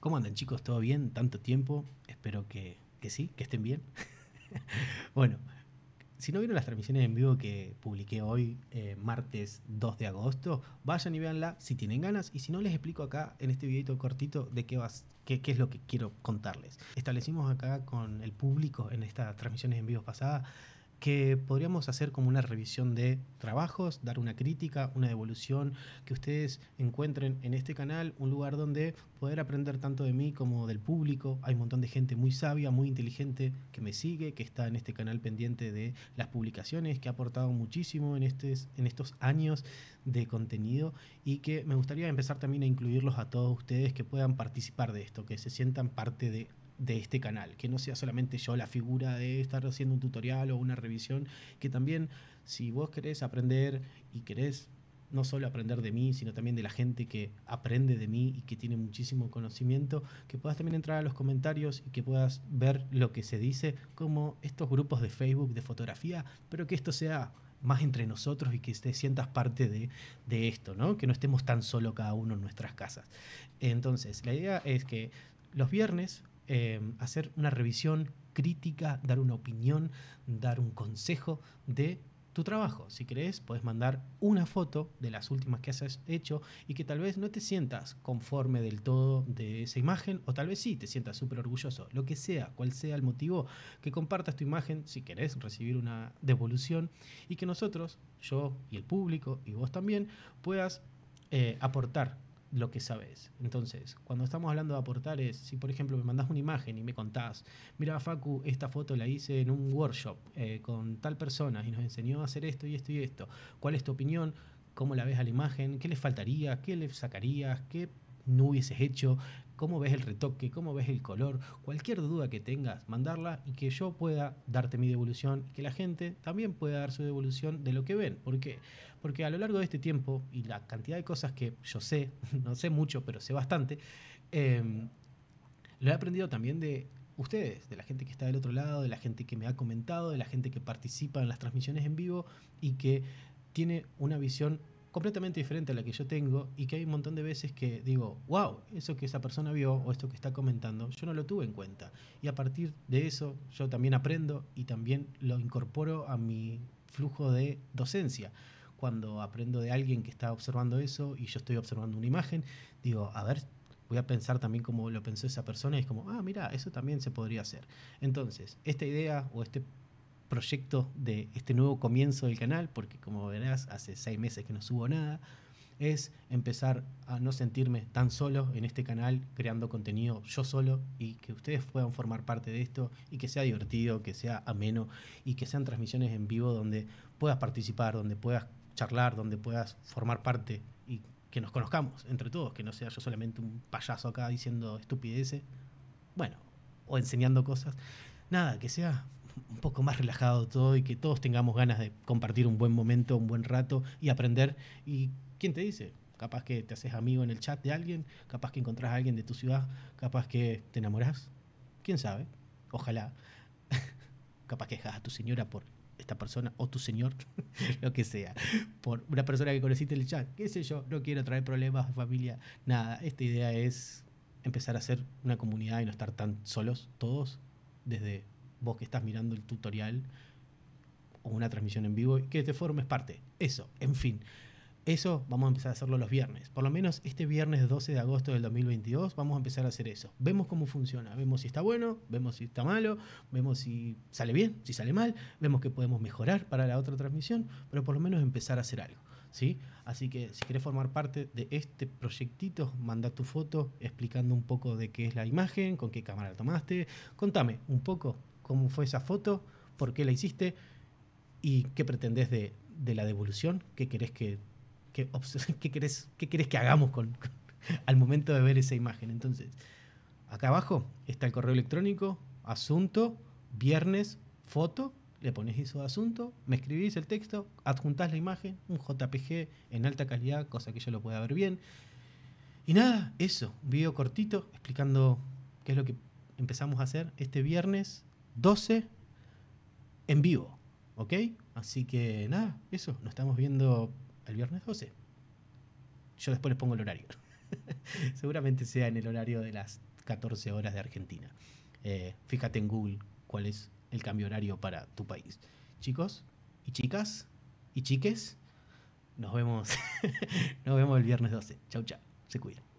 ¿Cómo andan chicos? ¿Todo bien? Tanto tiempo. Espero que, que sí, que estén bien. bueno, si no vieron las transmisiones en vivo que publiqué hoy, eh, martes 2 de agosto, vayan y véanla si tienen ganas. Y si no, les explico acá en este videito cortito de qué, qué, qué es lo que quiero contarles. Establecimos acá con el público en estas transmisiones en vivo pasadas que podríamos hacer como una revisión de trabajos, dar una crítica, una devolución, que ustedes encuentren en este canal un lugar donde poder aprender tanto de mí como del público. Hay un montón de gente muy sabia, muy inteligente que me sigue, que está en este canal pendiente de las publicaciones, que ha aportado muchísimo en, en estos años de contenido y que me gustaría empezar también a incluirlos a todos ustedes que puedan participar de esto, que se sientan parte de de este canal, que no sea solamente yo la figura de estar haciendo un tutorial o una revisión, que también si vos querés aprender y querés no solo aprender de mí, sino también de la gente que aprende de mí y que tiene muchísimo conocimiento, que puedas también entrar a los comentarios y que puedas ver lo que se dice, como estos grupos de Facebook de fotografía, pero que esto sea más entre nosotros y que te sientas parte de, de esto, ¿no? Que no estemos tan solo cada uno en nuestras casas. Entonces, la idea es que los viernes Em, hacer una revisión crítica, dar una opinión, dar un consejo de tu trabajo. Si querés, puedes mandar una foto de las últimas que has hecho y que tal vez no te sientas conforme del todo de esa imagen o tal vez sí te sientas súper orgulloso. Lo que sea, cual sea el motivo, que compartas tu imagen si querés recibir una devolución y que nosotros, yo y el público y vos también, puedas eh, aportar lo que sabes. Entonces, cuando estamos hablando de aportar es, si por ejemplo me mandás una imagen y me contás, mira Facu, esta foto la hice en un workshop eh, con tal persona y nos enseñó a hacer esto y esto y esto, ¿cuál es tu opinión? ¿Cómo la ves a la imagen? ¿Qué le faltaría? ¿Qué le sacarías? ¿Qué no hubieses hecho, cómo ves el retoque, cómo ves el color, cualquier duda que tengas, mandarla y que yo pueda darte mi devolución y que la gente también pueda dar su devolución de lo que ven. ¿Por qué? Porque a lo largo de este tiempo y la cantidad de cosas que yo sé, no sé mucho, pero sé bastante, em, lo he aprendido también de ustedes, de la gente que está del otro lado, de la gente que me ha comentado, de la gente que participa en las transmisiones en vivo y que tiene una visión completamente diferente a la que yo tengo y que hay un montón de veces que digo, wow, eso que esa persona vio o esto que está comentando, yo no lo tuve en cuenta. Y a partir de eso yo también aprendo y también lo incorporo a mi flujo de docencia. Cuando aprendo de alguien que está observando eso y yo estoy observando una imagen, digo, a ver, voy a pensar también como lo pensó esa persona y es como, ah, mira, eso también se podría hacer. Entonces, esta idea o este proyecto de este nuevo comienzo del canal, porque como verás, hace seis meses que no subo nada, es empezar a no sentirme tan solo en este canal, creando contenido yo solo y que ustedes puedan formar parte de esto y que sea divertido, que sea ameno y que sean transmisiones en vivo donde puedas participar, donde puedas charlar, donde puedas formar parte y que nos conozcamos entre todos, que no sea yo solamente un payaso acá diciendo estupideces, bueno, o enseñando cosas. Nada, que sea un poco más relajado todo y que todos tengamos ganas de compartir un buen momento, un buen rato y aprender. ¿Y quién te dice? Capaz que te haces amigo en el chat de alguien, capaz que encontrás a alguien de tu ciudad, capaz que te enamorás. ¿Quién sabe? Ojalá. capaz que dejas a tu señora por esta persona o tu señor, lo que sea, por una persona que conociste en el chat. ¿Qué sé yo? No quiero traer problemas de familia, nada. Esta idea es empezar a ser una comunidad y no estar tan solos todos desde vos que estás mirando el tutorial o una transmisión en vivo, que te formes parte. Eso, en fin. Eso vamos a empezar a hacerlo los viernes. Por lo menos este viernes 12 de agosto del 2022 vamos a empezar a hacer eso. Vemos cómo funciona, vemos si está bueno, vemos si está malo, vemos si sale bien, si sale mal, vemos que podemos mejorar para la otra transmisión, pero por lo menos empezar a hacer algo. ¿sí? Así que si quieres formar parte de este proyectito, manda tu foto explicando un poco de qué es la imagen, con qué cámara la tomaste. Contame un poco cómo fue esa foto, por qué la hiciste y qué pretendés de, la devolución, qué querés que, qué que hagamos con, al momento de ver esa imagen. Entonces, acá abajo está el correo electrónico, asunto, viernes, foto, le pones eso de asunto, me escribís el texto, adjuntás la imagen, un JPG en alta calidad, cosa que yo lo pueda ver bien. Y nada, eso, un video cortito explicando qué es lo que empezamos a hacer este viernes 12 en vivo. ¿Ok? Así que nada, eso. Nos estamos viendo el viernes 12. Yo después les pongo el horario. Seguramente sea en el horario de las 14 horas de Argentina. Eh, fíjate en Google cuál es el cambio horario para tu país. Chicos y chicas y chiques, nos vemos, nos vemos el viernes 12. Chau, chau. Se cuidan.